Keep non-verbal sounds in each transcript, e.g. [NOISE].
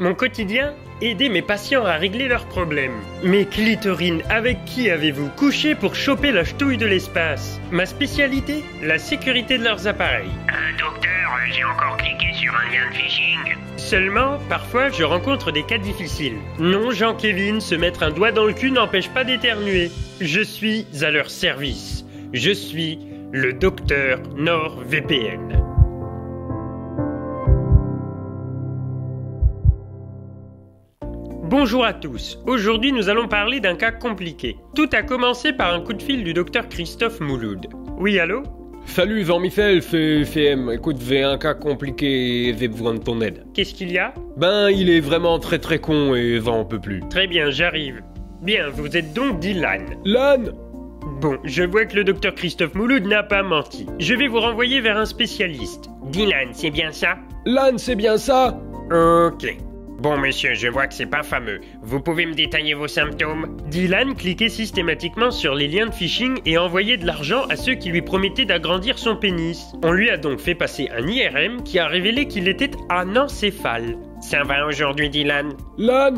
Mon quotidien Aider mes patients à régler leurs problèmes. Mes clitorines, avec qui avez-vous couché pour choper la ch'touille de l'espace Ma spécialité La sécurité de leurs appareils. Un euh, docteur, euh, j'ai encore cliqué sur un lien de phishing. Seulement, parfois, je rencontre des cas difficiles. Non, Jean-Kévin, se mettre un doigt dans le cul n'empêche pas d'éternuer. Je suis à leur service. Je suis le docteur VPN. Bonjour à tous, aujourd'hui nous allons parler d'un cas compliqué. Tout a commencé par un coup de fil du docteur Christophe Mouloud. Oui, allô Salut Jean-Michel, c'est Écoute, j'ai un cas compliqué et j'ai besoin de ton aide. Qu'est-ce qu'il y a Ben, il est vraiment très très con et va un peu plus. Très bien, j'arrive. Bien, vous êtes donc Dylan. Lan Bon, je vois que le docteur Christophe Mouloud n'a pas menti. Je vais vous renvoyer vers un spécialiste. Dylan, c'est bien ça Lan, c'est bien ça Ok. Bon monsieur, je vois que c'est pas fameux. Vous pouvez me détailler vos symptômes Dylan cliquait systématiquement sur les liens de phishing et envoyait de l'argent à ceux qui lui promettaient d'agrandir son pénis. On lui a donc fait passer un IRM qui a révélé qu'il était anencéphale. Ça va aujourd'hui Dylan Lan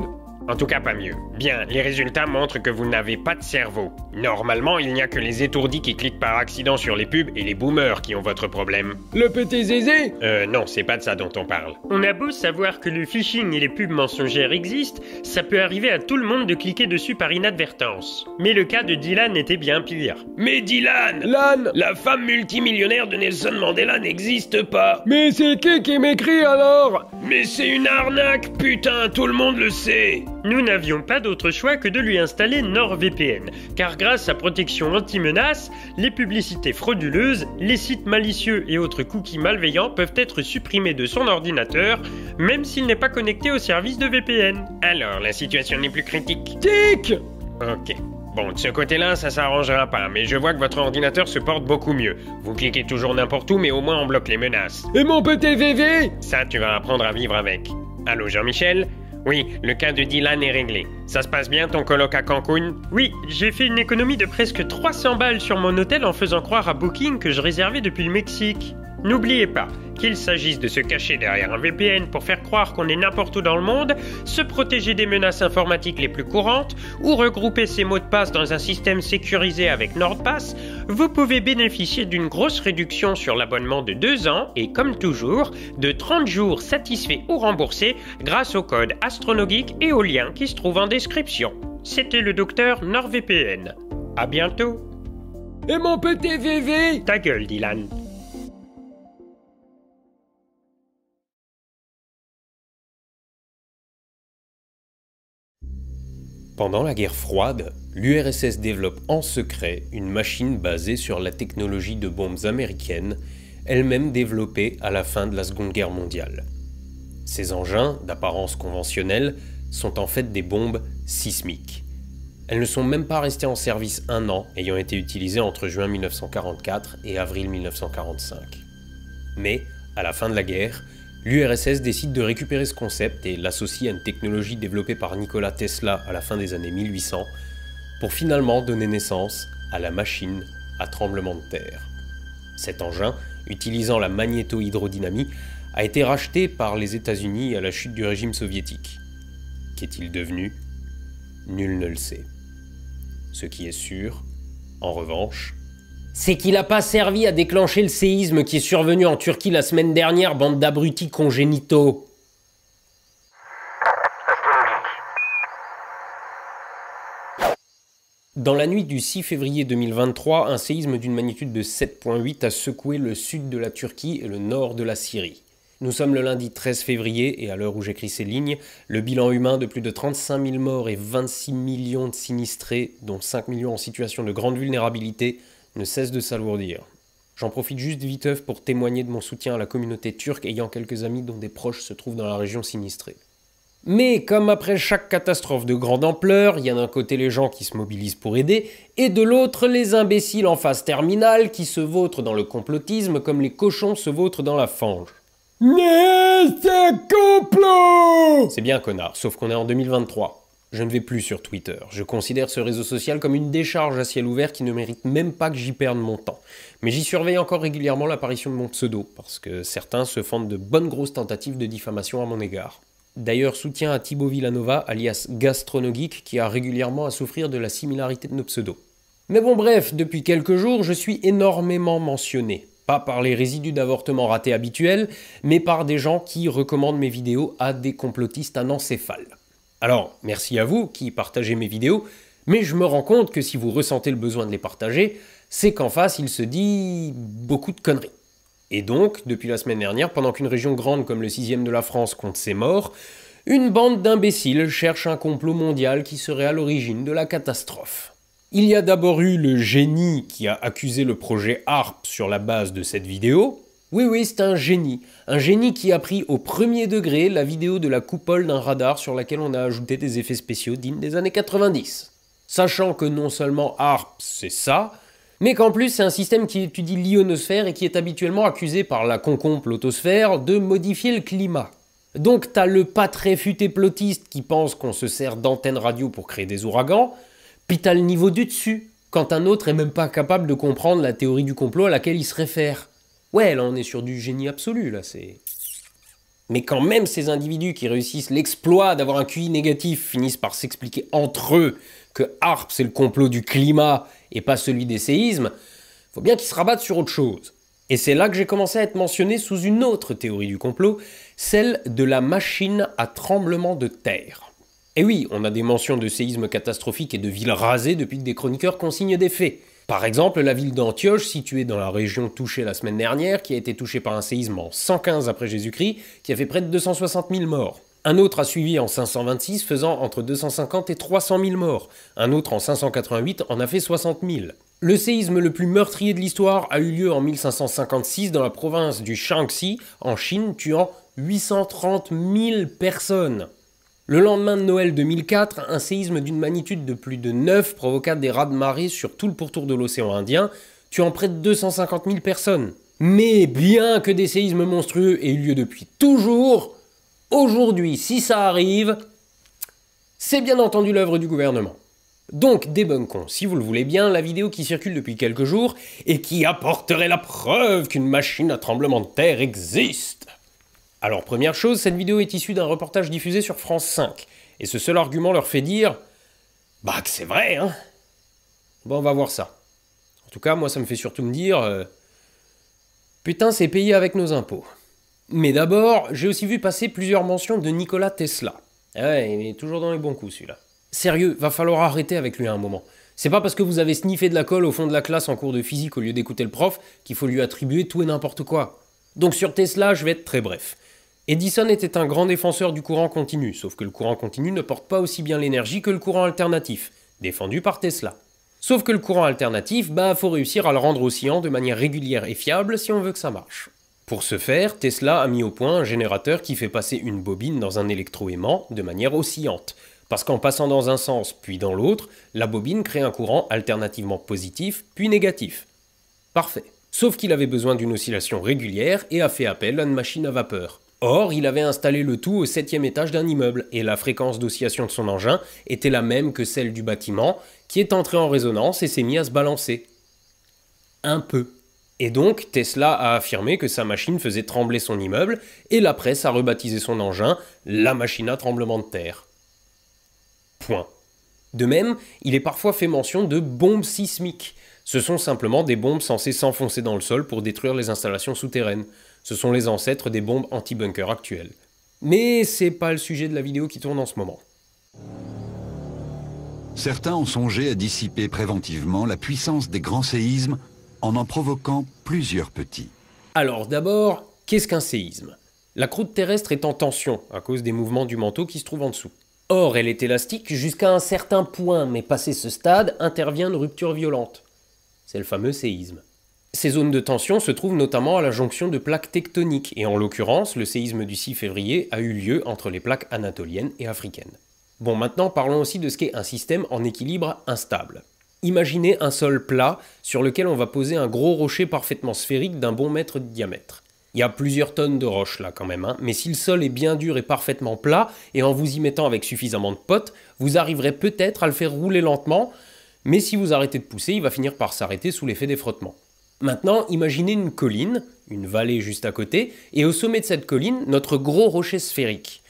en tout cas, pas mieux. Bien, les résultats montrent que vous n'avez pas de cerveau. Normalement, il n'y a que les étourdis qui cliquent par accident sur les pubs et les boomers qui ont votre problème. Le petit zézé Euh, non, c'est pas de ça dont on parle. On a beau savoir que le phishing et les pubs mensongères existent, ça peut arriver à tout le monde de cliquer dessus par inadvertance. Mais le cas de Dylan était bien pire. Mais Dylan Lan La femme multimillionnaire de Nelson Mandela n'existe pas Mais c'est qui qui m'écrit alors Mais c'est une arnaque, putain, tout le monde le sait nous n'avions pas d'autre choix que de lui installer NordVPN, car grâce à protection anti menaces les publicités frauduleuses, les sites malicieux et autres cookies malveillants peuvent être supprimés de son ordinateur, même s'il n'est pas connecté au service de VPN. Alors, la situation n'est plus critique. Tic Ok. Bon, de ce côté-là, ça s'arrangera pas, mais je vois que votre ordinateur se porte beaucoup mieux. Vous cliquez toujours n'importe où, mais au moins on bloque les menaces. Et mon petit VV Ça, tu vas apprendre à vivre avec. Allô Jean-Michel oui, le cas de Dylan est réglé. Ça se passe bien ton colloque à Cancun Oui, j'ai fait une économie de presque 300 balles sur mon hôtel en faisant croire à Booking que je réservais depuis le Mexique. N'oubliez pas, qu'il s'agisse de se cacher derrière un VPN pour faire croire qu'on est n'importe où dans le monde, se protéger des menaces informatiques les plus courantes ou regrouper ses mots de passe dans un système sécurisé avec NordPass, vous pouvez bénéficier d'une grosse réduction sur l'abonnement de 2 ans et comme toujours, de 30 jours satisfaits ou remboursés grâce au code astronomique et au lien qui se trouve en description. C'était le docteur NordVPN. À bientôt. Et mon petit VV Ta gueule, Dylan. Pendant la guerre froide, l'URSS développe en secret une machine basée sur la technologie de bombes américaines, elle-même développée à la fin de la Seconde Guerre mondiale. Ces engins, d'apparence conventionnelle, sont en fait des bombes sismiques. Elles ne sont même pas restées en service un an, ayant été utilisées entre juin 1944 et avril 1945. Mais, à la fin de la guerre, L'URSS décide de récupérer ce concept et l'associe à une technologie développée par Nikola Tesla à la fin des années 1800 pour finalement donner naissance à la machine à tremblement de terre. Cet engin, utilisant la magnétohydrodynamie, a été racheté par les États-Unis à la chute du régime soviétique. Qu'est-il devenu Nul ne le sait. Ce qui est sûr, en revanche, c'est qu'il n'a pas servi à déclencher le séisme qui est survenu en Turquie la semaine dernière, bande d'abrutis congénitaux. Dans la nuit du 6 février 2023, un séisme d'une magnitude de 7.8 a secoué le sud de la Turquie et le nord de la Syrie. Nous sommes le lundi 13 février et à l'heure où j'écris ces lignes, le bilan humain de plus de 35 000 morts et 26 millions de sinistrés, dont 5 millions en situation de grande vulnérabilité, ne cesse de s'alourdir. J'en profite juste viteuf pour témoigner de mon soutien à la communauté turque ayant quelques amis dont des proches se trouvent dans la région sinistrée. Mais comme après chaque catastrophe de grande ampleur, il y a d'un côté les gens qui se mobilisent pour aider, et de l'autre les imbéciles en phase terminale qui se vautrent dans le complotisme comme les cochons se vautrent dans la fange. Mais c'est C'est bien connard, sauf qu'on est en 2023. Je ne vais plus sur Twitter. Je considère ce réseau social comme une décharge à ciel ouvert qui ne mérite même pas que j'y perde mon temps. Mais j'y surveille encore régulièrement l'apparition de mon pseudo, parce que certains se font de bonnes grosses tentatives de diffamation à mon égard. D'ailleurs, soutien à Thibaut Villanova, alias Gastronogeek, qui a régulièrement à souffrir de la similarité de nos pseudos. Mais bon, bref, depuis quelques jours, je suis énormément mentionné. Pas par les résidus d'avortement ratés habituels, mais par des gens qui recommandent mes vidéos à des complotistes anencéphales. Alors, merci à vous qui partagez mes vidéos, mais je me rends compte que si vous ressentez le besoin de les partager, c'est qu'en face, il se dit beaucoup de conneries. Et donc, depuis la semaine dernière, pendant qu'une région grande comme le 6 ème de la France compte ses morts, une bande d'imbéciles cherche un complot mondial qui serait à l'origine de la catastrophe. Il y a d'abord eu le génie qui a accusé le projet ARP sur la base de cette vidéo, oui, oui, c'est un génie. Un génie qui a pris au premier degré la vidéo de la coupole d'un radar sur laquelle on a ajouté des effets spéciaux dignes des années 90. Sachant que non seulement ARP, c'est ça, mais qu'en plus c'est un système qui étudie l'ionosphère et qui est habituellement accusé par la concombre l'autosphère de modifier le climat. Donc t'as le pas très futé plotiste qui pense qu'on se sert d'antennes radio pour créer des ouragans, puis t'as le niveau du dessus, quand un autre est même pas capable de comprendre la théorie du complot à laquelle il se réfère. Ouais, là on est sur du génie absolu, là c'est... Mais quand même, ces individus qui réussissent l'exploit d'avoir un QI négatif finissent par s'expliquer entre eux que ARP c'est le complot du climat et pas celui des séismes, faut bien qu'ils se rabattent sur autre chose. Et c'est là que j'ai commencé à être mentionné sous une autre théorie du complot, celle de la machine à tremblement de terre. Et oui, on a des mentions de séismes catastrophiques et de villes rasées depuis que des chroniqueurs consignent des faits. Par exemple, la ville d'Antioche, située dans la région touchée la semaine dernière, qui a été touchée par un séisme en 115 après Jésus-Christ, qui a fait près de 260 000 morts. Un autre a suivi en 526, faisant entre 250 et 300 000 morts. Un autre en 588 en a fait 60 000. Le séisme le plus meurtrier de l'histoire a eu lieu en 1556 dans la province du Shaanxi, en Chine, tuant 830 000 personnes. Le lendemain de Noël 2004, un séisme d'une magnitude de plus de 9 provoqua des rats de marée sur tout le pourtour de l'océan Indien, tuant près de 250 000 personnes. Mais bien que des séismes monstrueux aient eu lieu depuis toujours, aujourd'hui, si ça arrive, c'est bien entendu l'œuvre du gouvernement. Donc débunkons, si vous le voulez bien, la vidéo qui circule depuis quelques jours et qui apporterait la preuve qu'une machine à tremblement de terre existe. Alors première chose, cette vidéo est issue d'un reportage diffusé sur France 5, et ce seul argument leur fait dire Bah que c'est vrai, hein Bon, on va voir ça. En tout cas, moi ça me fait surtout me dire euh, Putain, c'est payé avec nos impôts. Mais d'abord, j'ai aussi vu passer plusieurs mentions de Nikola Tesla. Ah ouais, il est toujours dans les bons coups celui-là. Sérieux, va falloir arrêter avec lui à un moment. C'est pas parce que vous avez sniffé de la colle au fond de la classe en cours de physique au lieu d'écouter le prof qu'il faut lui attribuer tout et n'importe quoi. Donc sur Tesla, je vais être très bref. Edison était un grand défenseur du courant continu, sauf que le courant continu ne porte pas aussi bien l'énergie que le courant alternatif, défendu par Tesla. Sauf que le courant alternatif, bah faut réussir à le rendre oscillant de manière régulière et fiable si on veut que ça marche. Pour ce faire, Tesla a mis au point un générateur qui fait passer une bobine dans un électroaimant de manière oscillante, parce qu'en passant dans un sens puis dans l'autre, la bobine crée un courant alternativement positif puis négatif. Parfait. Sauf qu'il avait besoin d'une oscillation régulière et a fait appel à une machine à vapeur. Or, il avait installé le tout au septième étage d'un immeuble, et la fréquence d'oscillation de son engin était la même que celle du bâtiment, qui est entré en résonance et s'est mis à se balancer. Un peu. Et donc, Tesla a affirmé que sa machine faisait trembler son immeuble, et la presse a rebaptisé son engin la machine à tremblement de terre. Point. De même, il est parfois fait mention de bombes sismiques. Ce sont simplement des bombes censées s'enfoncer dans le sol pour détruire les installations souterraines. Ce sont les ancêtres des bombes anti-bunker actuelles. Mais c'est pas le sujet de la vidéo qui tourne en ce moment. Certains ont songé à dissiper préventivement la puissance des grands séismes en en provoquant plusieurs petits. Alors d'abord, qu'est-ce qu'un séisme La croûte terrestre est en tension à cause des mouvements du manteau qui se trouve en dessous. Or, elle est élastique jusqu'à un certain point, mais passé ce stade, intervient une rupture violente. C'est le fameux séisme. Ces zones de tension se trouvent notamment à la jonction de plaques tectoniques, et en l'occurrence, le séisme du 6 février a eu lieu entre les plaques anatoliennes et africaines. Bon, maintenant parlons aussi de ce qu'est un système en équilibre instable. Imaginez un sol plat sur lequel on va poser un gros rocher parfaitement sphérique d'un bon mètre de diamètre. Il y a plusieurs tonnes de roches là quand même, hein, mais si le sol est bien dur et parfaitement plat, et en vous y mettant avec suffisamment de potes, vous arriverez peut-être à le faire rouler lentement, mais si vous arrêtez de pousser, il va finir par s'arrêter sous l'effet des frottements. Maintenant, imaginez une colline, une vallée juste à côté, et au sommet de cette colline, notre gros rocher sphérique.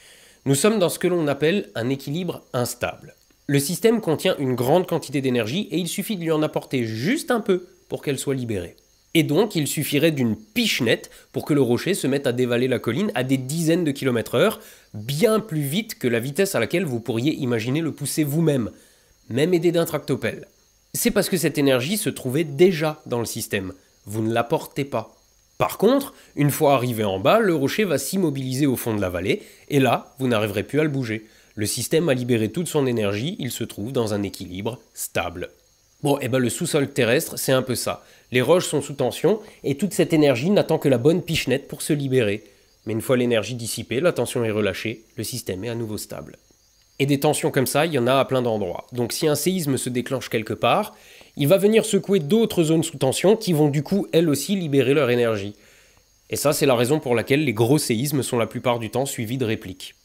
Nous sommes dans ce que l'on appelle un équilibre instable. Le système contient une grande quantité d'énergie et il suffit de lui en apporter juste un peu pour qu'elle soit libérée. Et donc, il suffirait d'une piche nette pour que le rocher se mette à dévaler la colline à des dizaines de kilomètres heure, bien plus vite que la vitesse à laquelle vous pourriez imaginer le pousser vous-même, même aidé d'un tractopelle. C'est parce que cette énergie se trouvait déjà dans le système vous ne la portez pas. Par contre, une fois arrivé en bas, le rocher va s'immobiliser au fond de la vallée, et là, vous n'arriverez plus à le bouger. Le système a libéré toute son énergie, il se trouve dans un équilibre stable. Bon, et eh ben le sous-sol terrestre, c'est un peu ça. Les roches sont sous tension, et toute cette énergie n'attend que la bonne pichenette pour se libérer. Mais une fois l'énergie dissipée, la tension est relâchée, le système est à nouveau stable. Et des tensions comme ça, il y en a à plein d'endroits. Donc si un séisme se déclenche quelque part, il va venir secouer d'autres zones sous tension qui vont du coup elles aussi libérer leur énergie. Et ça, c'est la raison pour laquelle les gros séismes sont la plupart du temps suivis de répliques.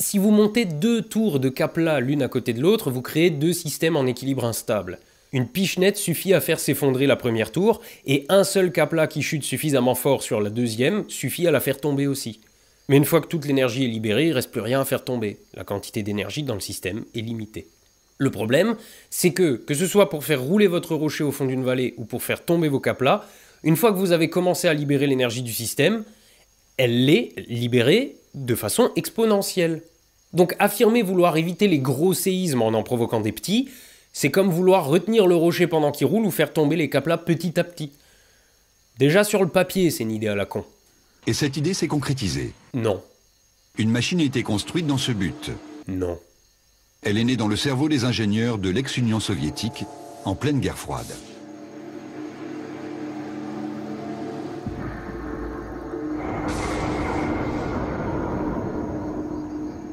Si vous montez deux tours de cap l'une à côté de l'autre, vous créez deux systèmes en équilibre instable. Une nette suffit à faire s'effondrer la première tour, et un seul cap qui chute suffisamment fort sur la deuxième suffit à la faire tomber aussi. Mais une fois que toute l'énergie est libérée, il reste plus rien à faire tomber. La quantité d'énergie dans le système est limitée. Le problème, c'est que, que ce soit pour faire rouler votre rocher au fond d'une vallée ou pour faire tomber vos caplas, une fois que vous avez commencé à libérer l'énergie du système, elle l'est libérée de façon exponentielle. Donc affirmer vouloir éviter les gros séismes en en provoquant des petits, c'est comme vouloir retenir le rocher pendant qu'il roule ou faire tomber les caplas petit à petit. Déjà sur le papier, c'est une idée à la con. Et cette idée s'est concrétisée Non. Une machine a été construite dans ce but Non. Elle est née dans le cerveau des ingénieurs de l'ex-Union soviétique, en pleine guerre froide.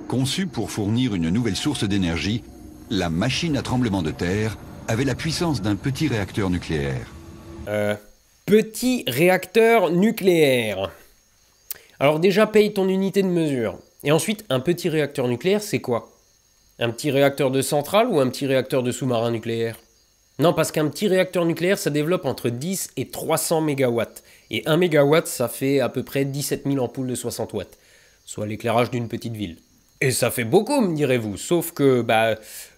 Conçue pour fournir une nouvelle source d'énergie, la machine à tremblement de terre avait la puissance d'un petit réacteur nucléaire. Euh, petit réacteur nucléaire. Alors déjà, paye ton unité de mesure. Et ensuite, un petit réacteur nucléaire, c'est quoi un petit réacteur de centrale ou un petit réacteur de sous-marin nucléaire Non, parce qu'un petit réacteur nucléaire, ça développe entre 10 et 300 MW. Et 1 MW, ça fait à peu près 17 000 ampoules de 60 watts, soit l'éclairage d'une petite ville. Et ça fait beaucoup, me direz-vous, sauf que bah,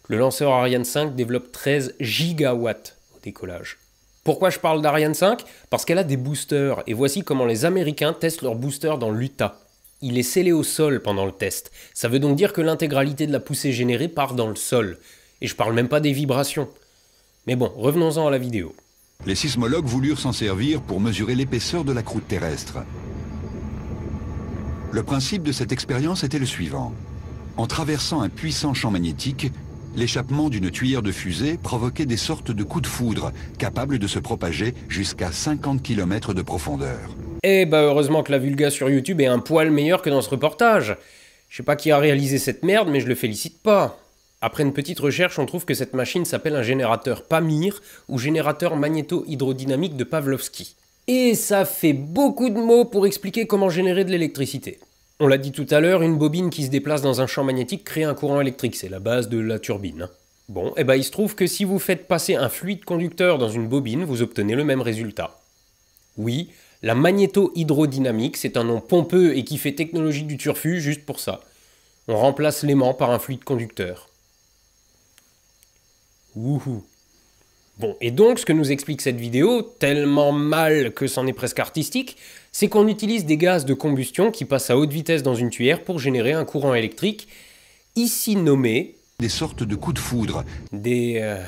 le lanceur Ariane 5 développe 13 gigawatts au décollage. Pourquoi je parle d'Ariane 5 Parce qu'elle a des boosters, et voici comment les Américains testent leurs boosters dans l'Utah il est scellé au sol pendant le test. Ça veut donc dire que l'intégralité de la poussée générée part dans le sol. Et je parle même pas des vibrations. Mais bon, revenons-en à la vidéo. Les sismologues voulurent s'en servir pour mesurer l'épaisseur de la croûte terrestre. Le principe de cette expérience était le suivant. En traversant un puissant champ magnétique, l'échappement d'une tuyère de fusée provoquait des sortes de coups de foudre capables de se propager jusqu'à 50 km de profondeur. Eh bah heureusement que la vulga sur YouTube est un poil meilleur que dans ce reportage. Je sais pas qui a réalisé cette merde, mais je le félicite pas. Après une petite recherche, on trouve que cette machine s'appelle un générateur PAMIR ou générateur magnéto-hydrodynamique de Pavlovsky. Et ça fait beaucoup de mots pour expliquer comment générer de l'électricité. On l'a dit tout à l'heure, une bobine qui se déplace dans un champ magnétique crée un courant électrique, c'est la base de la turbine. Hein. Bon, et eh bah ben, il se trouve que si vous faites passer un fluide conducteur dans une bobine, vous obtenez le même résultat. Oui, la magnéto-hydrodynamique, c'est un nom pompeux et qui fait technologie du turfu juste pour ça. On remplace l'aimant par un fluide conducteur. Wouhou. Bon, et donc ce que nous explique cette vidéo, tellement mal que c'en est presque artistique, c'est qu'on utilise des gaz de combustion qui passent à haute vitesse dans une tuyère pour générer un courant électrique, ici nommé... Des sortes de coups de foudre. Des... Euh,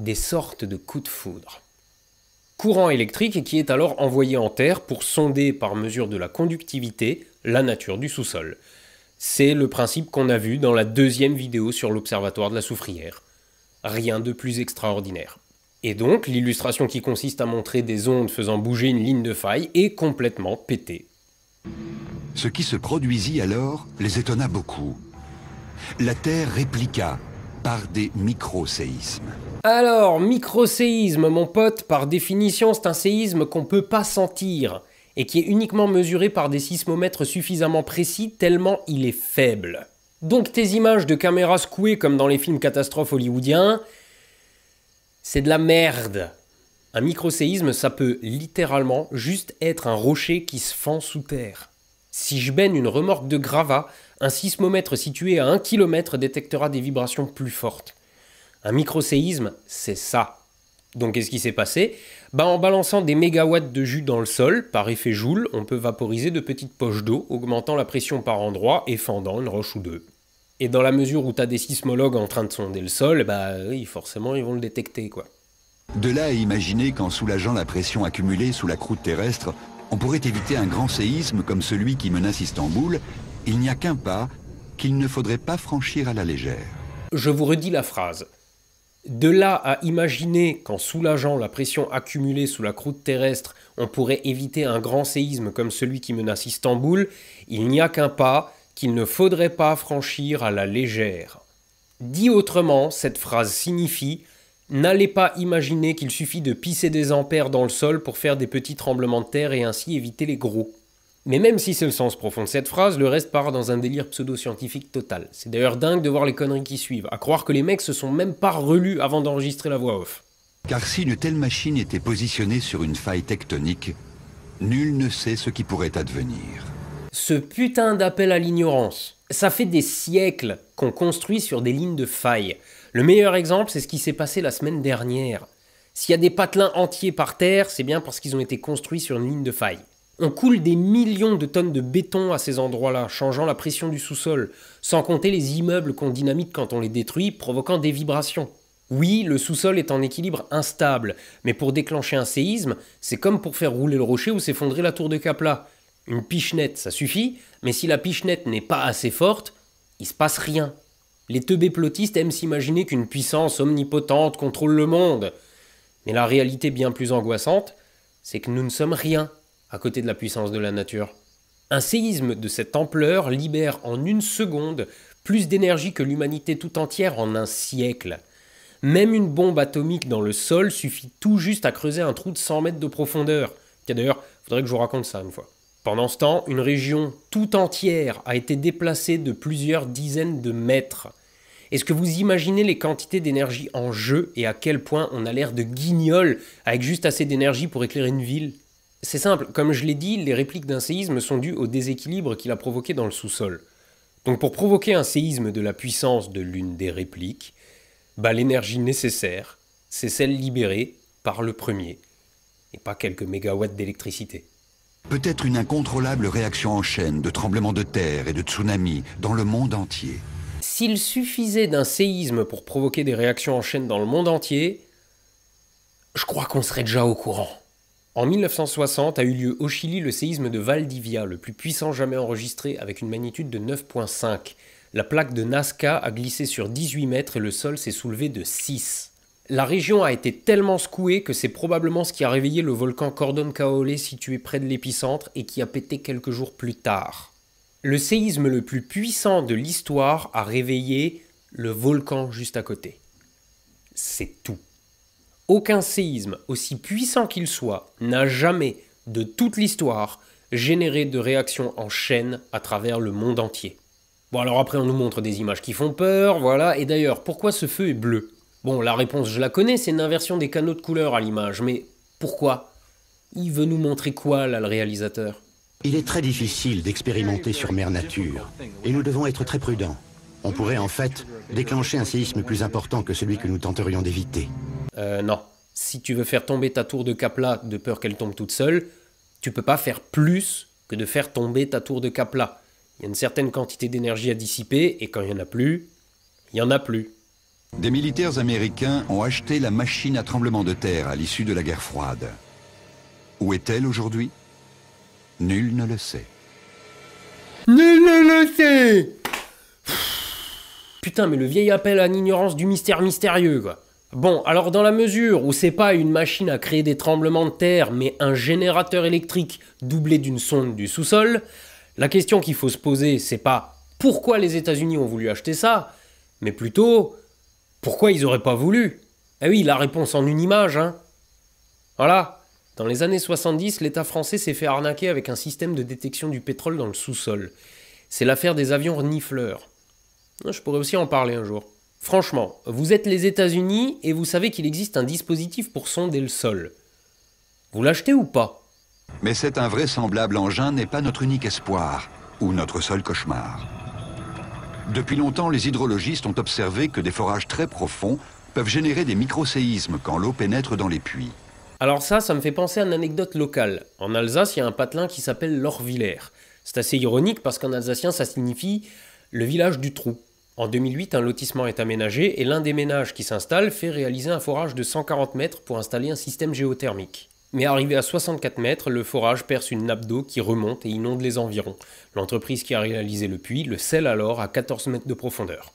des sortes de coups de foudre courant électrique qui est alors envoyé en Terre pour sonder par mesure de la conductivité la nature du sous-sol. C'est le principe qu'on a vu dans la deuxième vidéo sur l'observatoire de la Soufrière. Rien de plus extraordinaire. Et donc, l'illustration qui consiste à montrer des ondes faisant bouger une ligne de faille est complètement pétée. Ce qui se produisit alors les étonna beaucoup. La Terre répliqua, par des microséismes. Alors, microséisme, mon pote, par définition, c'est un séisme qu'on ne peut pas sentir et qui est uniquement mesuré par des sismomètres suffisamment précis tellement il est faible. Donc tes images de caméras secouées comme dans les films catastrophes hollywoodiens, c'est de la merde. Un microséisme, ça peut littéralement juste être un rocher qui se fend sous terre. Si je baigne une remorque de gravats, un sismomètre situé à 1 km détectera des vibrations plus fortes. Un microséisme, c'est ça. Donc qu'est-ce qui s'est passé bah, En balançant des mégawatts de jus dans le sol, par effet Joule, on peut vaporiser de petites poches d'eau, augmentant la pression par endroit et fendant une roche ou deux. Et dans la mesure où t'as des sismologues en train de sonder le sol, bah forcément ils vont le détecter quoi. De là à imaginer qu'en soulageant la pression accumulée sous la croûte terrestre, on pourrait éviter un grand séisme comme celui qui menace Istanbul, il n'y a qu'un pas qu'il ne faudrait pas franchir à la légère. Je vous redis la phrase. De là à imaginer qu'en soulageant la pression accumulée sous la croûte terrestre, on pourrait éviter un grand séisme comme celui qui menace Istanbul, il n'y a qu'un pas qu'il ne faudrait pas franchir à la légère. Dit autrement, cette phrase signifie N'allez pas imaginer qu'il suffit de pisser des ampères dans le sol pour faire des petits tremblements de terre et ainsi éviter les gros. Mais même si c'est le sens profond de cette phrase, le reste part dans un délire pseudo-scientifique total. C'est d'ailleurs dingue de voir les conneries qui suivent, à croire que les mecs se sont même pas relus avant d'enregistrer la voix off. Car si une telle machine était positionnée sur une faille tectonique, nul ne sait ce qui pourrait advenir. Ce putain d'appel à l'ignorance. Ça fait des siècles qu'on construit sur des lignes de faille. Le meilleur exemple, c'est ce qui s'est passé la semaine dernière. S'il y a des patelins entiers par terre, c'est bien parce qu'ils ont été construits sur une ligne de faille. On coule des millions de tonnes de béton à ces endroits-là, changeant la pression du sous-sol, sans compter les immeubles qu'on dynamite quand on les détruit, provoquant des vibrations. Oui, le sous-sol est en équilibre instable, mais pour déclencher un séisme, c'est comme pour faire rouler le rocher ou s'effondrer la tour de Capla. Une pichenette, ça suffit, mais si la pichenette n'est pas assez forte, il se passe rien. Les teubéplotistes aiment s'imaginer qu'une puissance omnipotente contrôle le monde. Mais la réalité bien plus angoissante, c'est que nous ne sommes rien à côté de la puissance de la nature. Un séisme de cette ampleur libère en une seconde plus d'énergie que l'humanité tout entière en un siècle. Même une bombe atomique dans le sol suffit tout juste à creuser un trou de 100 mètres de profondeur. D'ailleurs, il faudrait que je vous raconte ça une fois. Pendant ce temps, une région tout entière a été déplacée de plusieurs dizaines de mètres. Est-ce que vous imaginez les quantités d'énergie en jeu et à quel point on a l'air de guignol avec juste assez d'énergie pour éclairer une ville C'est simple, comme je l'ai dit, les répliques d'un séisme sont dues au déséquilibre qu'il a provoqué dans le sous-sol. Donc pour provoquer un séisme de la puissance de l'une des répliques, bah l'énergie nécessaire, c'est celle libérée par le premier, et pas quelques mégawatts d'électricité. Peut-être une incontrôlable réaction en chaîne de tremblements de terre et de tsunamis dans le monde entier. S'il suffisait d'un séisme pour provoquer des réactions en chaîne dans le monde entier, je crois qu'on serait déjà au courant. En 1960 a eu lieu au Chili le séisme de Valdivia, le plus puissant jamais enregistré avec une magnitude de 9.5. La plaque de Nazca a glissé sur 18 mètres et le sol s'est soulevé de 6. La région a été tellement secouée que c'est probablement ce qui a réveillé le volcan Cordon Caole situé près de l'épicentre et qui a pété quelques jours plus tard. Le séisme le plus puissant de l'histoire a réveillé le volcan juste à côté. C'est tout. Aucun séisme, aussi puissant qu'il soit, n'a jamais, de toute l'histoire, généré de réactions en chaîne à travers le monde entier. Bon alors après on nous montre des images qui font peur, voilà, et d'ailleurs pourquoi ce feu est bleu Bon la réponse je la connais, c'est une inversion des canaux de couleur à l'image, mais pourquoi Il veut nous montrer quoi là le réalisateur il est très difficile d'expérimenter sur mer nature et nous devons être très prudents. On pourrait en fait déclencher un séisme plus important que celui que nous tenterions d'éviter. Euh, non. Si tu veux faire tomber ta tour de Kapla de peur qu'elle tombe toute seule, tu peux pas faire plus que de faire tomber ta tour de Kapla. Il y a une certaine quantité d'énergie à dissiper et quand il y en a plus, il y en a plus. Des militaires américains ont acheté la machine à tremblement de terre à l'issue de la guerre froide. Où est-elle aujourd'hui Nul ne le sait. Nul ne le sait Putain, mais le vieil appel à l'ignorance du mystère mystérieux, quoi. Bon, alors dans la mesure où c'est pas une machine à créer des tremblements de terre, mais un générateur électrique doublé d'une sonde du sous-sol, la question qu'il faut se poser, c'est pas pourquoi les États-Unis ont voulu acheter ça, mais plutôt pourquoi ils auraient pas voulu. Eh oui, la réponse en une image, hein. Voilà. Dans les années 70, l'État français s'est fait arnaquer avec un système de détection du pétrole dans le sous-sol. C'est l'affaire des avions renifleurs. Ah, je pourrais aussi en parler un jour. Franchement, vous êtes les États-Unis et vous savez qu'il existe un dispositif pour sonder le sol. Vous l'achetez ou pas Mais cet invraisemblable engin n'est pas notre unique espoir, ou notre seul cauchemar. Depuis longtemps, les hydrologistes ont observé que des forages très profonds peuvent générer des microséismes quand l'eau pénètre dans les puits. Alors ça, ça me fait penser à une anecdote locale. En Alsace, il y a un patelin qui s'appelle l'Orvillère. C'est assez ironique parce qu'en alsacien, ça signifie le village du trou. En 2008, un lotissement est aménagé et l'un des ménages qui s'installe fait réaliser un forage de 140 mètres pour installer un système géothermique. Mais arrivé à 64 mètres, le forage perce une nappe d'eau qui remonte et inonde les environs. L'entreprise qui a réalisé le puits le scelle alors à 14 mètres de profondeur.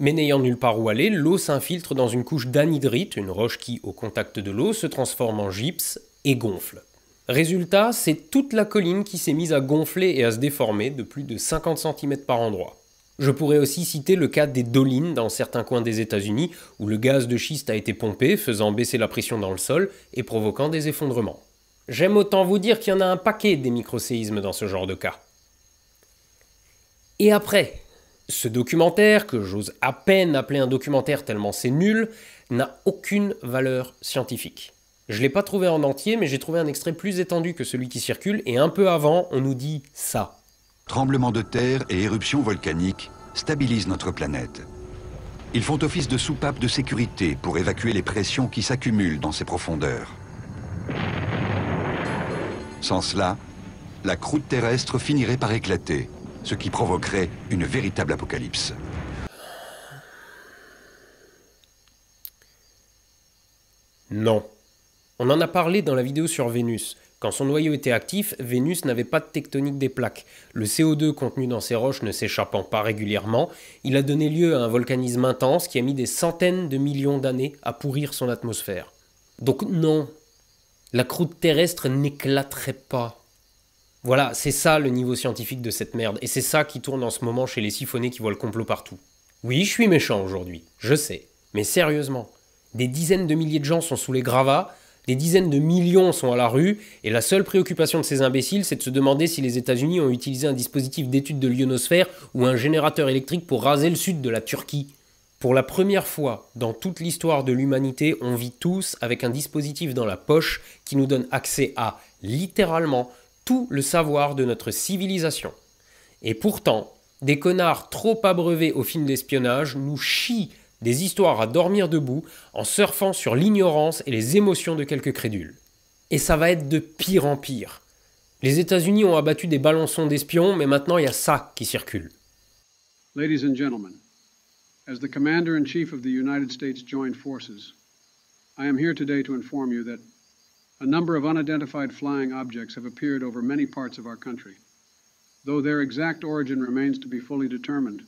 Mais n'ayant nulle part où aller, l'eau s'infiltre dans une couche d'anhydrite, une roche qui, au contact de l'eau, se transforme en gypse et gonfle. Résultat, c'est toute la colline qui s'est mise à gonfler et à se déformer de plus de 50 cm par endroit. Je pourrais aussi citer le cas des dolines dans certains coins des États-Unis où le gaz de schiste a été pompé, faisant baisser la pression dans le sol et provoquant des effondrements. J'aime autant vous dire qu'il y en a un paquet des microséismes dans ce genre de cas. Et après, ce documentaire, que j'ose à peine appeler un documentaire tellement c'est nul, n'a aucune valeur scientifique. Je ne l'ai pas trouvé en entier, mais j'ai trouvé un extrait plus étendu que celui qui circule, et un peu avant, on nous dit ça. Tremblements de terre et éruptions volcaniques stabilisent notre planète. Ils font office de soupape de sécurité pour évacuer les pressions qui s'accumulent dans ces profondeurs. Sans cela, la croûte terrestre finirait par éclater ce qui provoquerait une véritable apocalypse. Non. On en a parlé dans la vidéo sur Vénus. Quand son noyau était actif, Vénus n'avait pas de tectonique des plaques. Le CO2 contenu dans ses roches ne s'échappant pas régulièrement, il a donné lieu à un volcanisme intense qui a mis des centaines de millions d'années à pourrir son atmosphère. Donc non, la croûte terrestre n'éclaterait pas. Voilà, c'est ça le niveau scientifique de cette merde, et c'est ça qui tourne en ce moment chez les siphonnés qui voient le complot partout. Oui, je suis méchant aujourd'hui, je sais, mais sérieusement, des dizaines de milliers de gens sont sous les gravats, des dizaines de millions sont à la rue, et la seule préoccupation de ces imbéciles, c'est de se demander si les États-Unis ont utilisé un dispositif d'étude de l'ionosphère ou un générateur électrique pour raser le sud de la Turquie. Pour la première fois dans toute l'histoire de l'humanité, on vit tous avec un dispositif dans la poche qui nous donne accès à, littéralement, tout le savoir de notre civilisation. Et pourtant, des connards trop abreuvés au film d'espionnage nous chient des histoires à dormir debout en surfant sur l'ignorance et les émotions de quelques crédules. Et ça va être de pire en pire. Les États-Unis ont abattu des balançons d'espions, mais maintenant il y a ça qui circule. Ladies and gentlemen, as the Commander in Chief of the United States Forces, I am here today to inform you A number of unidentified flying objects have appeared over many parts of our country, though their exact origin remains to be fully determined.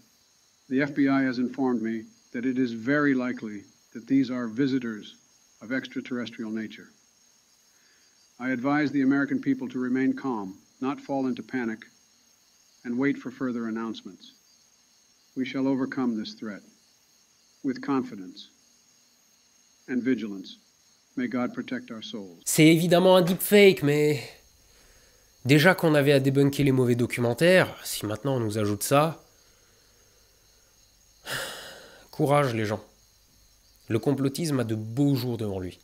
The FBI has informed me that it is very likely that these are visitors of extraterrestrial nature. I advise the American people to remain calm, not fall into panic, and wait for further announcements. We shall overcome this threat with confidence and vigilance. C'est évidemment un deepfake, mais déjà qu'on avait à débunker les mauvais documentaires, si maintenant on nous ajoute ça... [SIGHS] Courage les gens. Le complotisme a de beaux jours devant lui.